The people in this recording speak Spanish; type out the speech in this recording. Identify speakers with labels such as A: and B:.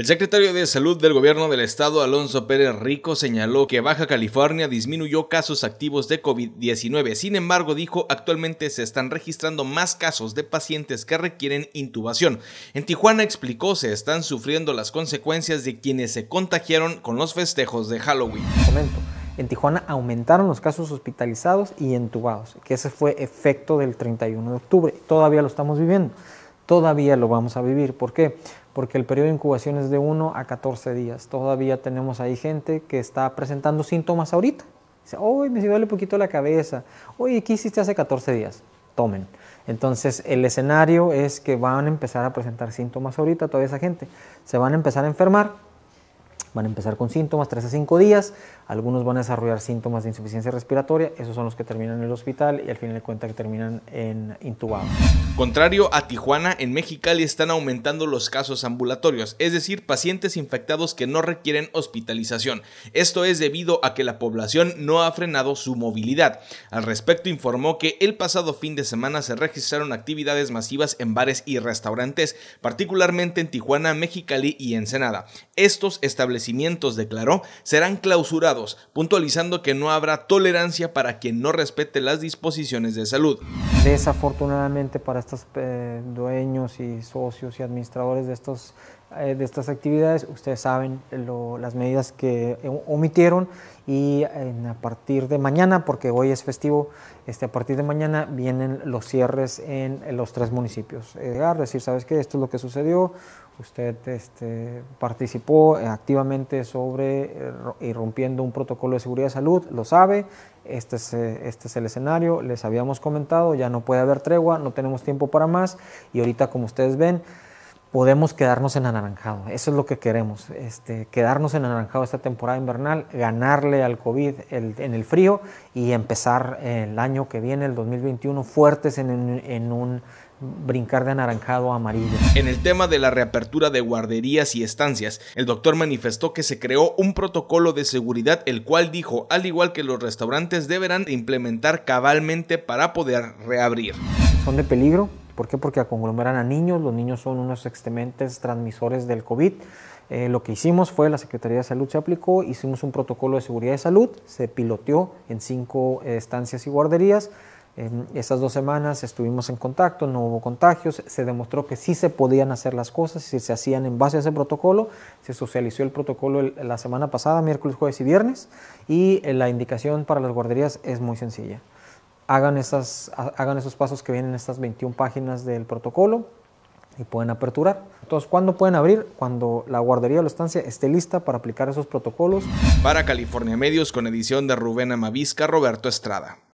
A: El secretario de Salud del Gobierno del Estado, Alonso Pérez Rico, señaló que Baja California disminuyó casos activos de COVID-19. Sin embargo, dijo, actualmente se están registrando más casos de pacientes que requieren intubación. En Tijuana explicó, se están sufriendo las consecuencias de quienes se contagiaron con los festejos de Halloween.
B: En Tijuana aumentaron los casos hospitalizados y entubados, que ese fue efecto del 31 de octubre. Todavía lo estamos viviendo todavía lo vamos a vivir. ¿Por qué? Porque el periodo de incubación es de 1 a 14 días. Todavía tenemos ahí gente que está presentando síntomas ahorita. Dice, hoy me duele un poquito la cabeza. Oye, ¿qué hiciste hace 14 días? Tomen. Entonces, el escenario es que van a empezar a presentar síntomas ahorita toda esa gente. Se van a empezar a enfermar Van a empezar con síntomas 3 a 5 días, algunos van a desarrollar síntomas de insuficiencia respiratoria, esos son los que terminan en el hospital y al final de cuentas que terminan en intubado.
A: Contrario a Tijuana, en Mexicali están aumentando los casos ambulatorios, es decir, pacientes infectados que no requieren hospitalización. Esto es debido a que la población no ha frenado su movilidad. Al respecto informó que el pasado fin de semana se registraron actividades masivas en bares y restaurantes, particularmente en Tijuana, Mexicali y Ensenada. Estos establecimientos cimientos declaró, serán clausurados, puntualizando que no habrá tolerancia para quien no respete las disposiciones de salud.
B: Desafortunadamente para estos eh, dueños y socios y administradores de estos eh, de estas actividades, ustedes saben las medidas que eh, omitieron y a partir de mañana, porque hoy es festivo, este, a partir de mañana vienen los cierres en, los tres municipios. es eh, decir, ¿sabes qué? Esto es lo que sucedió, usted este, participó activamente sobre y rompiendo un protocolo de seguridad de salud, lo sabe, este es, este es el escenario, les habíamos comentado, ya no puede haber tregua, no tenemos tiempo para más y ahorita como ustedes ven, podemos quedarnos en anaranjado. Eso es lo que queremos, este, quedarnos en anaranjado esta temporada invernal, ganarle al COVID en el frío y empezar el año que viene, el 2021, fuertes en, en, un brincar de anaranjado a amarillo.
A: En el tema de la reapertura de guarderías y estancias, el doctor manifestó que se creó un protocolo de seguridad el cual dijo, al igual que los restaurantes deberán implementar cabalmente para poder reabrir.
B: Son de peligro, ¿Por qué? Porque conglomeran a niños, los niños son unos extrementes transmisores del COVID. Eh, lo que hicimos fue, la Secretaría de Salud se aplicó, hicimos un protocolo de seguridad de salud, se piloteó en cinco eh, estancias y guarderías. En esas dos semanas estuvimos en contacto, no hubo contagios, se demostró que sí se podían hacer las cosas, si se hacían en base a ese protocolo, se socializó el protocolo la semana pasada, miércoles, jueves y viernes, y eh, la indicación para las guarderías es muy sencilla hagan, esos pasos que vienen en estas 21 páginas del protocolo y pueden aperturar. Entonces, ¿cuándo pueden abrir? Cuando la guardería o la estancia esté lista para aplicar esos protocolos.
A: Para California Medios, con edición de Rubén Amavisca, Roberto Estrada.